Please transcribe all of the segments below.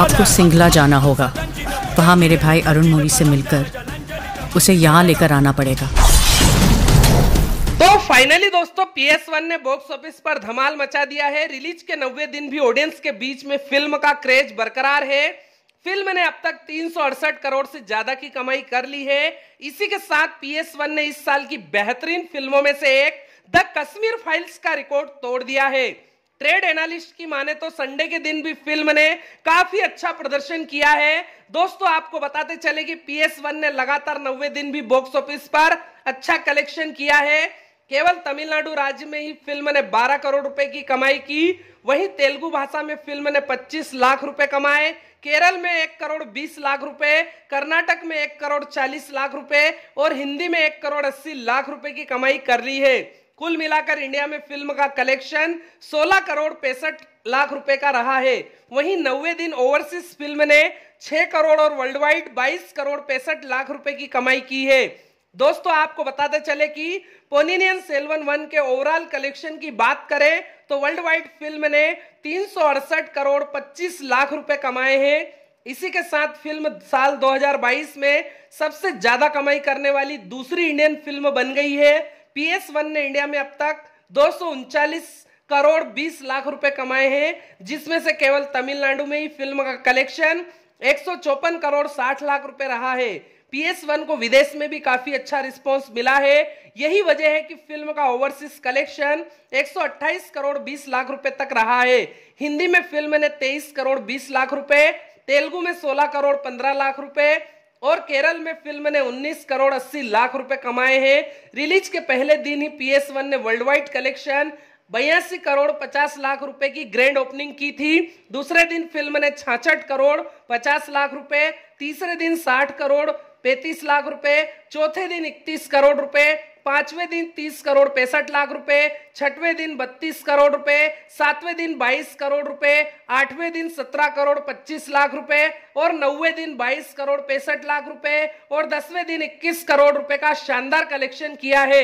आपको सिंगला जाना होगा वहाँ मेरे भाई अरुण मोरी से मिलकर उसे यहाँ लेकर आना पड़ेगा तो फाइनली दोस्तों वन ने बॉक्स ऑफिस पर धमाल मचा दिया है रिलीज के नब्बे दिन भी ऑडियंस के बीच में फिल्म का क्रेज बरकरार है फिल्म ने अब तक तीन करोड़ से ज्यादा की कमाई कर ली है इसी के साथ वन ने इस साल की बेहतरीन फिल्मों में से एक द कश्मीर फाइल्स का रिकॉर्ड तोड़ दिया है ट्रेड एनालिस्ट की माने तो संडे के दिन भी फिल्म ने काफी अच्छा प्रदर्शन किया है दोस्तों आपको बताते चले कि पी वन ने लगातार नब्बे दिन भी बॉक्स ऑफिस पर अच्छा कलेक्शन किया है केवल तमिलनाडु राज्य में ही फिल्म ने 12 करोड़ रुपए की कमाई की वहीं तेलुगु भाषा में फिल्म ने 25 लाख रुपए कमाए केरल में एक करोड़ बीस लाख रुपए कर्नाटक में एक करोड़ चालीस लाख रुपए और हिंदी में एक करोड़ अस्सी लाख रुपए की कमाई कर रही है कुल मिलाकर इंडिया में फिल्म का कलेक्शन 16 करोड़ पैंसठ लाख रुपए का रहा है वहीं नब्बे दिन ओवरसीज फिल्म ने 6 करोड़ और वर्ल्ड वाइड 22 करोड़ पैंसठ लाख रुपए की कमाई की है दोस्तों आपको बताते चले कि पोनिनियन सेल्वन वन के ओवरऑल कलेक्शन की बात करें तो वर्ल्ड वाइड फिल्म ने तीन करोड़ पच्चीस लाख रुपए कमाए हैं इसी के साथ फिल्म साल 2022 में सबसे ज्यादा कमाई करने वाली दूसरी इंडियन फिल्म बन गई है पीएस वन ने इंडिया में अब तक दो करोड़ 20 लाख रुपए कमाए हैं जिसमें से केवल तमिलनाडु में ही फिल्म का कलेक्शन एक करोड़ 60 लाख रुपए रहा है पी एस वन को विदेश में भी काफी अच्छा रिस्पॉन्स मिला है यही वजह है कि फिल्म का ओवरसीज कलेक्शन 128 करोड़ 20 लाख रुपए तक रहा है हिंदी में फिल्म ने 23 करोड़ 20 लाख रुपए तेलुगु में 16 करोड़ 15 लाख रुपए और केरल में फिल्म ने 19 करोड़ 80 लाख रुपए कमाए हैं रिलीज के पहले दिन ही पी एस वन ने वर्ल्ड वाइड कलेक्शन बयासी करोड़ 50 लाख रुपए की ग्रैंड ओपनिंग की थी दूसरे दिन फिल्म ने छाछठ करोड़ 50 लाख रुपए तीसरे दिन 60 करोड़ पैंतीस लाख रुपए चौथे दिन इकतीस करोड़ रुपए पांचवें दिन तीस करोड़ पैंसठ लाख रुपए छठवें दिन बत्तीस करोड़ रुपए सातवें दिन बाईस करोड़ रुपए आठवें दिन सत्रह करोड़ पच्चीस लाख रुपए और नौवे दिन बाईस करोड़ पैंसठ लाख रुपए और दसवें दिन इक्कीस करोड़ रुपए का शानदार कलेक्शन किया है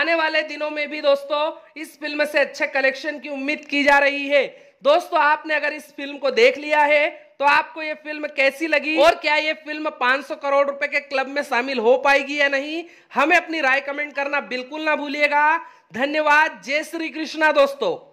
आने वाले दिनों में भी दोस्तों इस फिल्म से अच्छे कलेक्शन की उम्मीद की जा रही है दोस्तों आपने अगर इस फिल्म को देख लिया है तो आपको ये फिल्म कैसी लगी और क्या ये फिल्म 500 करोड़ रुपए के क्लब में शामिल हो पाएगी या नहीं हमें अपनी राय कमेंट करना बिल्कुल ना भूलिएगा धन्यवाद जय श्री कृष्णा दोस्तों